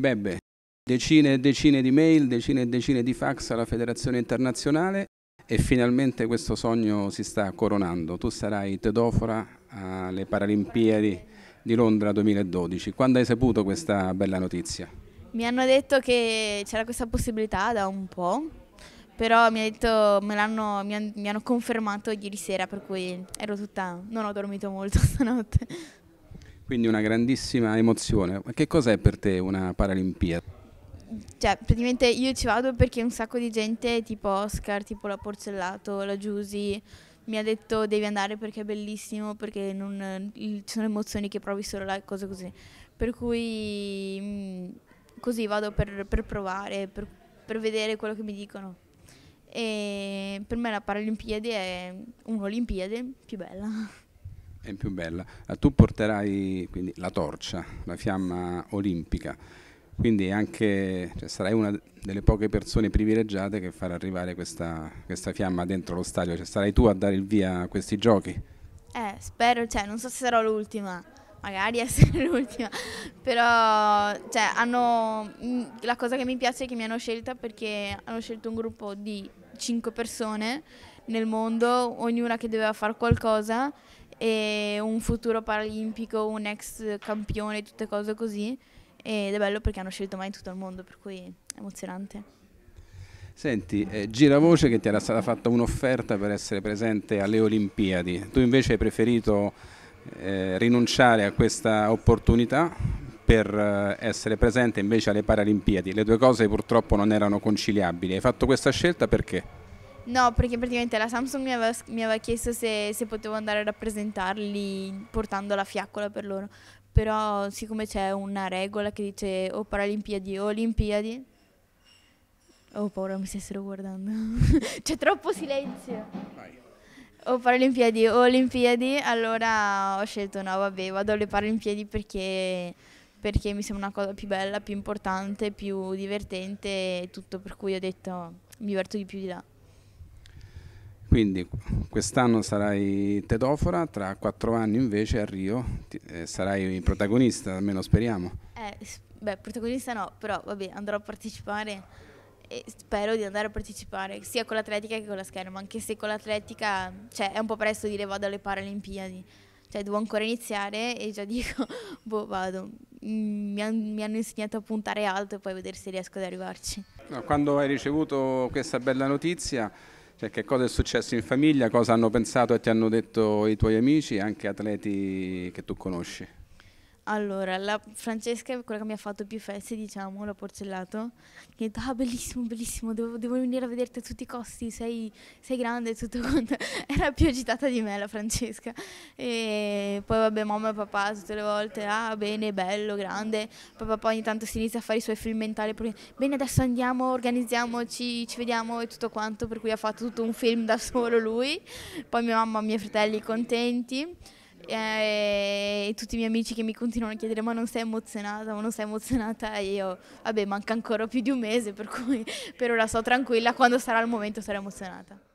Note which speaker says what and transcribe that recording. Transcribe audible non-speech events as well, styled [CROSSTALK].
Speaker 1: Bebbe, decine e decine di mail, decine e decine di fax alla Federazione Internazionale e finalmente questo sogno si sta coronando. Tu sarai tedofora alle Paralimpiadi di Londra 2012. Quando hai saputo questa bella notizia?
Speaker 2: Mi hanno detto che c'era questa possibilità da un po', però mi, detto, mi, hanno, mi hanno confermato ieri sera, per cui ero tutta... non ho dormito molto [LAUGHS] stanotte.
Speaker 1: Quindi una grandissima emozione. Ma che cos'è per te una Paralimpiade?
Speaker 2: Cioè, praticamente io ci vado perché un sacco di gente, tipo Oscar, tipo la Porcellato, la Giusi, mi ha detto devi andare perché è bellissimo, perché non, ci sono emozioni che provi solo là e cose così. Per cui mm, così vado per, per provare, per, per vedere quello che mi dicono. E per me la Paralimpiade è un'Olimpiade più bella
Speaker 1: è più bella. Eh, tu porterai quindi, la torcia, la fiamma olimpica, quindi anche, cioè, sarai una delle poche persone privilegiate che farà arrivare questa, questa fiamma dentro lo stadio, cioè, sarai tu a dare il via a questi giochi?
Speaker 2: Eh, spero, cioè, non so se sarò l'ultima, magari [LAUGHS] essere l'ultima, però cioè, hanno, mm, la cosa che mi piace è che mi hanno scelta perché hanno scelto un gruppo di cinque persone nel mondo, ognuna che doveva fare qualcosa e un futuro paralimpico, un ex campione, tutte cose così. Ed è bello perché hanno scelto mai in tutto il mondo, per cui è emozionante.
Speaker 1: Senti, eh, gira voce che ti era stata fatta un'offerta per essere presente alle Olimpiadi. Tu invece hai preferito eh, rinunciare a questa opportunità per eh, essere presente invece alle Paralimpiadi. Le due cose purtroppo non erano conciliabili. Hai fatto questa scelta perché?
Speaker 2: No, perché praticamente la Samsung mi aveva, mi aveva chiesto se, se, potevo andare a rappresentarli portando la fiaccola per loro. Però siccome c'è una regola che dice o oh, Paralimpiadi o oh, Olimpiadi... Oh, paura mi stessero guardando. [LAUGHS] c'è troppo silenzio. Vai. O oh, Paralimpiadi o Olimpiadi, allora ho scelto no, vabbè, vado alle Paralimpiadi perché perché mi sembra una cosa più bella, più importante, più divertente e tutto, per cui ho detto mi diverto di più di là.
Speaker 1: Quindi quest'anno sarai tetofora, tra quattro anni invece a Rio ti, eh, sarai protagonista, almeno speriamo.
Speaker 2: Eh, beh, protagonista no, però vabbè, andrò a partecipare e spero di andare a partecipare sia con l'atletica che con la scherma, anche se con l'atletica cioè, è un po' presto dire vado alle Paralimpiadi, cioè devo ancora iniziare e già [LAUGHS] dico, boh, vado. Mm, mi, han, mi hanno insegnato a puntare alto e poi vedere se riesco ad arrivarci.
Speaker 1: Quando hai ricevuto questa bella notizia, cioè che cosa è successo in famiglia, cosa hanno pensato e ti hanno detto i tuoi amici, anche atleti che tu conosci?
Speaker 2: Allora, la Francesca è quella che mi ha fatto più feste, diciamo, la porcellato. Che ha detto, ah, bellissimo, bellissimo, devo, devo, venire a vederti a tutti i costi, sei, sei grande e tutto quanto. [LAUGHS] Era più agitata di me la Francesca. E poi vabbè, mamma e papà tutte le volte, ah, bene, bello, grande. Poi papà ogni tanto si inizia a fare i suoi film mentali, poi, bene, adesso andiamo, organizziamoci, ci vediamo e tutto quanto, per cui ha fatto tutto un film da solo lui. Poi mia mamma e i miei fratelli contenti. Eh, e, tutti i miei amici che mi continuano a chiedere ma non sei emozionata, ma non sei emozionata e io, vabbè manca ancora più di un mese per cui per ora sto tranquilla, quando sarà il momento sarò emozionata.